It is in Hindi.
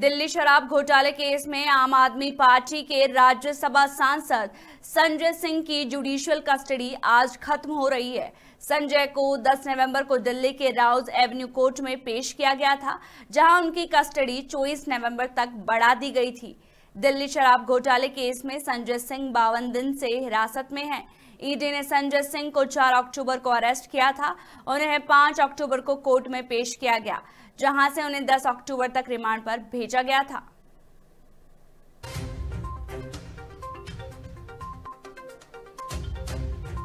दिल्ली शराब घोटाले केस में आम आदमी पार्टी के राज्यसभा सांसद संजय सिंह की जुडिशियल कस्टडी आज खत्म हो रही है संजय को 10 नवंबर को दिल्ली के राउज एवेन्यू कोर्ट में पेश किया गया था जहां उनकी कस्टडी 24 नवंबर तक बढ़ा दी गई थी दिल्ली शराब घोटाले केस में संजय सिंह बावन दिन से हिरासत में हैं ईडी ने संजय सिंह को 4 अक्टूबर को अरेस्ट किया था उन्हें 5 अक्टूबर को कोर्ट में पेश किया गया जहां से उन्हें 10 अक्टूबर तक रिमांड पर भेजा गया था